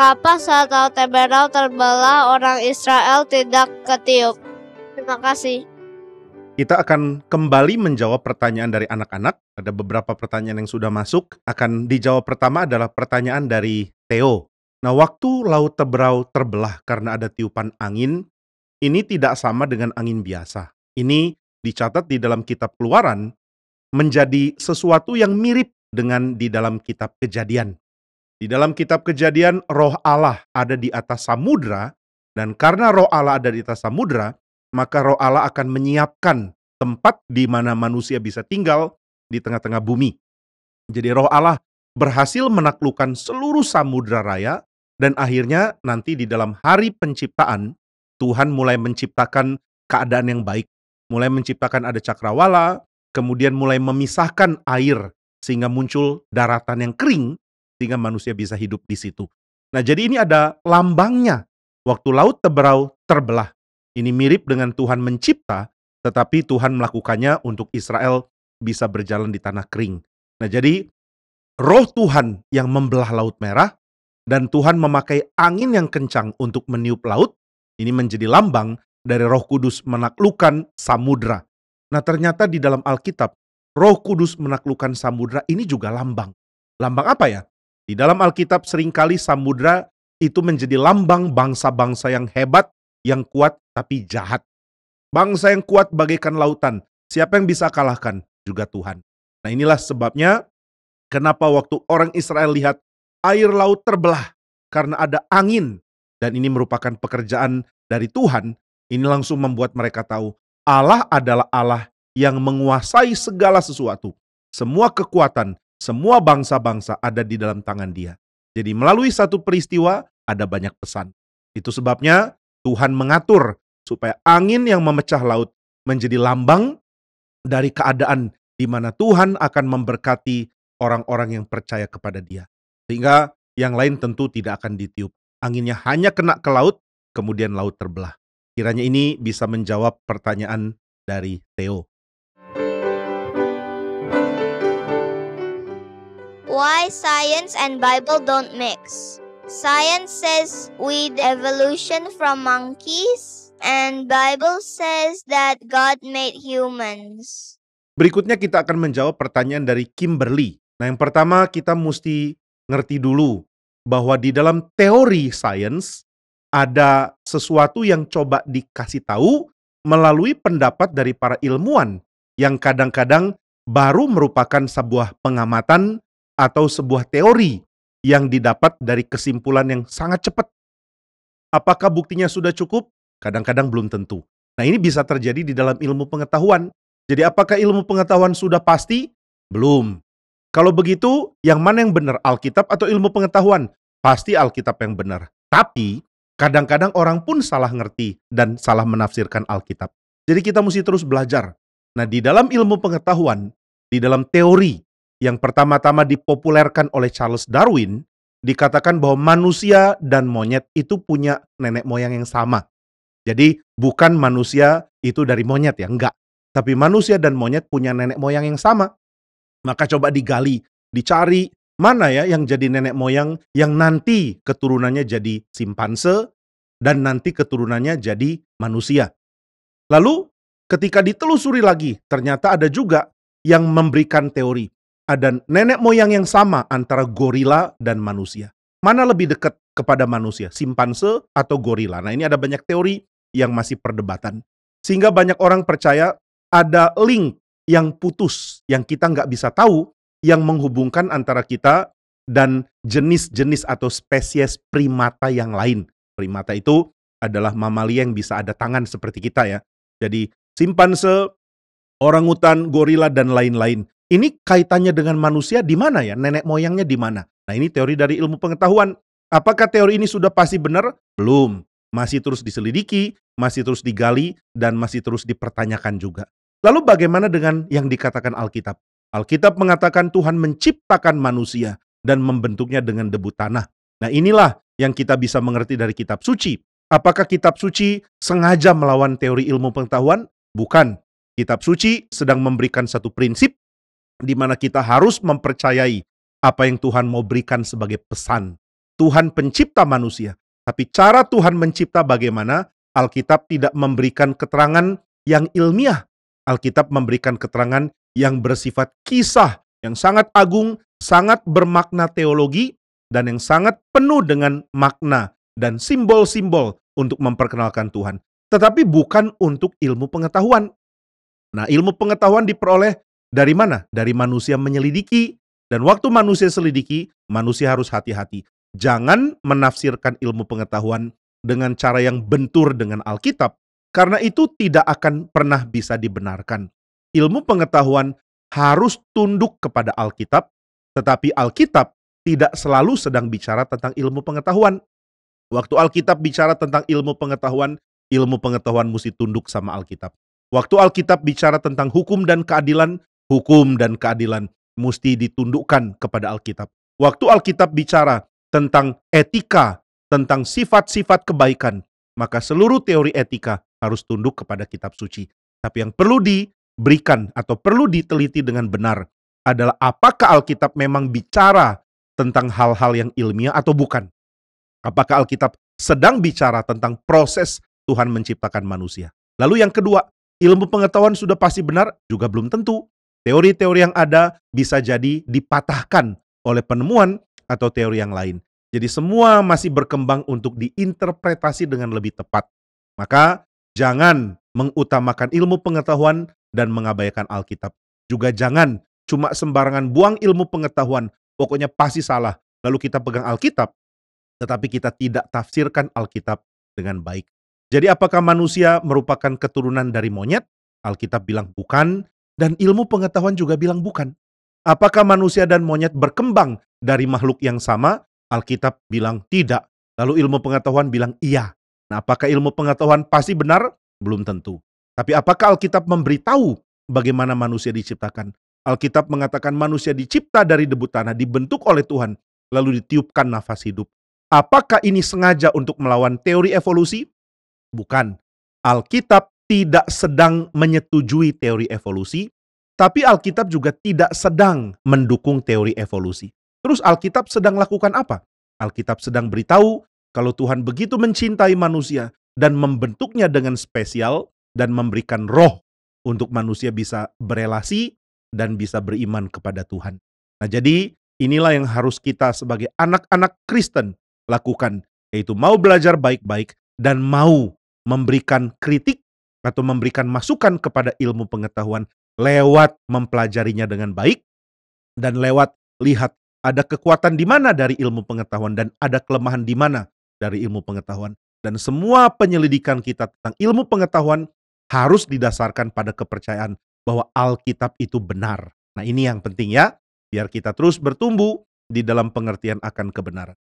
mengapa laut Teberau terbelah orang Israel tidak ketiup? Terima kasih. Kita akan kembali menjawab pertanyaan dari anak-anak. Ada beberapa pertanyaan yang sudah masuk. Akan dijawab pertama adalah pertanyaan dari Theo. Nah, waktu Laut Tebrau terbelah karena ada tiupan angin, ini tidak sama dengan angin biasa. Ini dicatat di dalam kitab keluaran menjadi sesuatu yang mirip dengan di dalam kitab kejadian. Di dalam kitab kejadian, roh Allah ada di atas samudra, dan karena roh Allah ada di atas samudra, maka roh Allah akan menyiapkan tempat di mana manusia bisa tinggal di tengah-tengah bumi. Jadi roh Allah berhasil menaklukkan seluruh samudra raya, dan akhirnya nanti di dalam hari penciptaan, Tuhan mulai menciptakan keadaan yang baik. Mulai menciptakan ada cakrawala, kemudian mulai memisahkan air sehingga muncul daratan yang kering sehingga manusia bisa hidup di situ. Nah, jadi ini ada lambangnya. Waktu laut teberau terbelah. Ini mirip dengan Tuhan mencipta, tetapi Tuhan melakukannya untuk Israel bisa berjalan di tanah kering. Nah, jadi roh Tuhan yang membelah laut merah dan Tuhan memakai angin yang kencang untuk meniup laut, ini menjadi lambang dari Roh Kudus menaklukkan samudra. Nah, ternyata di dalam Alkitab Roh Kudus menaklukkan samudra ini juga lambang. Lambang apa ya? Di dalam Alkitab seringkali samudra itu menjadi lambang bangsa-bangsa yang hebat, yang kuat tapi jahat. Bangsa yang kuat bagaikan lautan, siapa yang bisa kalahkan? Juga Tuhan. Nah inilah sebabnya kenapa waktu orang Israel lihat air laut terbelah karena ada angin dan ini merupakan pekerjaan dari Tuhan, ini langsung membuat mereka tahu Allah adalah Allah yang menguasai segala sesuatu. Semua kekuatan, semua bangsa-bangsa ada di dalam tangan dia. Jadi melalui satu peristiwa ada banyak pesan. Itu sebabnya Tuhan mengatur supaya angin yang memecah laut menjadi lambang dari keadaan di mana Tuhan akan memberkati orang-orang yang percaya kepada dia. Sehingga yang lain tentu tidak akan ditiup. Anginnya hanya kena ke laut, kemudian laut terbelah. Kiranya ini bisa menjawab pertanyaan dari Theo. Why science and Bible don't mix. Science says we evolution from monkeys and Bible says that God made humans. Berikutnya kita akan menjawab pertanyaan dari Kimberly. Nah, yang pertama kita mesti ngerti dulu bahwa di dalam teori sains ada sesuatu yang coba dikasih tahu melalui pendapat dari para ilmuwan yang kadang-kadang baru merupakan sebuah pengamatan atau sebuah teori yang didapat dari kesimpulan yang sangat cepat. Apakah buktinya sudah cukup? Kadang-kadang belum tentu. Nah, ini bisa terjadi di dalam ilmu pengetahuan. Jadi, apakah ilmu pengetahuan sudah pasti? Belum. Kalau begitu, yang mana yang benar, Alkitab atau ilmu pengetahuan? Pasti Alkitab yang benar. Tapi, kadang-kadang orang pun salah ngerti dan salah menafsirkan Alkitab. Jadi, kita mesti terus belajar. Nah, di dalam ilmu pengetahuan, di dalam teori, yang pertama-tama dipopulerkan oleh Charles Darwin, dikatakan bahwa manusia dan monyet itu punya nenek moyang yang sama. Jadi bukan manusia itu dari monyet ya, enggak. Tapi manusia dan monyet punya nenek moyang yang sama. Maka coba digali, dicari mana ya yang jadi nenek moyang yang nanti keturunannya jadi simpanse dan nanti keturunannya jadi manusia. Lalu ketika ditelusuri lagi, ternyata ada juga yang memberikan teori ada nenek moyang yang sama antara gorila dan manusia. Mana lebih dekat kepada manusia, simpanse atau gorila? Nah, ini ada banyak teori yang masih perdebatan. Sehingga banyak orang percaya ada link yang putus, yang kita nggak bisa tahu, yang menghubungkan antara kita dan jenis-jenis atau spesies primata yang lain. Primata itu adalah mamalia yang bisa ada tangan seperti kita ya. Jadi simpanse, orangutan, gorila, dan lain-lain ini kaitannya dengan manusia di mana ya? Nenek moyangnya di mana? Nah, ini teori dari ilmu pengetahuan. Apakah teori ini sudah pasti benar? Belum. Masih terus diselidiki, masih terus digali, dan masih terus dipertanyakan juga. Lalu bagaimana dengan yang dikatakan Alkitab? Alkitab mengatakan Tuhan menciptakan manusia dan membentuknya dengan debu tanah. Nah inilah yang kita bisa mengerti dari kitab suci. Apakah kitab suci sengaja melawan teori ilmu pengetahuan? Bukan. Kitab suci sedang memberikan satu prinsip di mana kita harus mempercayai apa yang Tuhan mau berikan sebagai pesan. Tuhan pencipta manusia, tapi cara Tuhan mencipta bagaimana Alkitab tidak memberikan keterangan yang ilmiah. Alkitab memberikan keterangan yang bersifat kisah yang sangat agung, sangat bermakna teologi dan yang sangat penuh dengan makna dan simbol-simbol untuk memperkenalkan Tuhan, tetapi bukan untuk ilmu pengetahuan. Nah, ilmu pengetahuan diperoleh dari mana? Dari manusia menyelidiki. Dan waktu manusia selidiki, manusia harus hati-hati. Jangan menafsirkan ilmu pengetahuan dengan cara yang bentur dengan Alkitab, karena itu tidak akan pernah bisa dibenarkan. Ilmu pengetahuan harus tunduk kepada Alkitab, tetapi Alkitab tidak selalu sedang bicara tentang ilmu pengetahuan. Waktu Alkitab bicara tentang ilmu pengetahuan, ilmu pengetahuan mesti tunduk sama Alkitab. Waktu Alkitab bicara tentang hukum dan keadilan, hukum dan keadilan mesti ditundukkan kepada Alkitab. Waktu Alkitab bicara tentang etika, tentang sifat-sifat kebaikan, maka seluruh teori etika harus tunduk kepada kitab suci. Tapi yang perlu diberikan atau perlu diteliti dengan benar adalah apakah Alkitab memang bicara tentang hal-hal yang ilmiah atau bukan? Apakah Alkitab sedang bicara tentang proses Tuhan menciptakan manusia? Lalu yang kedua, ilmu pengetahuan sudah pasti benar juga belum tentu. Teori-teori yang ada bisa jadi dipatahkan oleh penemuan atau teori yang lain. Jadi semua masih berkembang untuk diinterpretasi dengan lebih tepat. Maka jangan mengutamakan ilmu pengetahuan dan mengabaikan Alkitab. Juga jangan cuma sembarangan buang ilmu pengetahuan, pokoknya pasti salah. Lalu kita pegang Alkitab, tetapi kita tidak tafsirkan Alkitab dengan baik. Jadi apakah manusia merupakan keturunan dari monyet? Alkitab bilang bukan, dan ilmu pengetahuan juga bilang bukan. Apakah manusia dan monyet berkembang dari makhluk yang sama? Alkitab bilang tidak. Lalu ilmu pengetahuan bilang iya. Nah, apakah ilmu pengetahuan pasti benar? Belum tentu. Tapi apakah Alkitab memberitahu bagaimana manusia diciptakan? Alkitab mengatakan manusia dicipta dari debu tanah, dibentuk oleh Tuhan, lalu ditiupkan nafas hidup. Apakah ini sengaja untuk melawan teori evolusi? Bukan. Alkitab tidak sedang menyetujui teori evolusi, tapi Alkitab juga tidak sedang mendukung teori evolusi. Terus Alkitab sedang lakukan apa? Alkitab sedang beritahu kalau Tuhan begitu mencintai manusia dan membentuknya dengan spesial dan memberikan roh untuk manusia bisa berelasi dan bisa beriman kepada Tuhan. Nah, jadi inilah yang harus kita sebagai anak-anak Kristen lakukan, yaitu mau belajar baik-baik dan mau memberikan kritik atau memberikan masukan kepada ilmu pengetahuan lewat mempelajarinya dengan baik dan lewat lihat ada kekuatan di mana dari ilmu pengetahuan dan ada kelemahan di mana dari ilmu pengetahuan dan semua penyelidikan kita tentang ilmu pengetahuan harus didasarkan pada kepercayaan bahwa Alkitab itu benar. Nah, ini yang penting ya, biar kita terus bertumbuh di dalam pengertian akan kebenaran.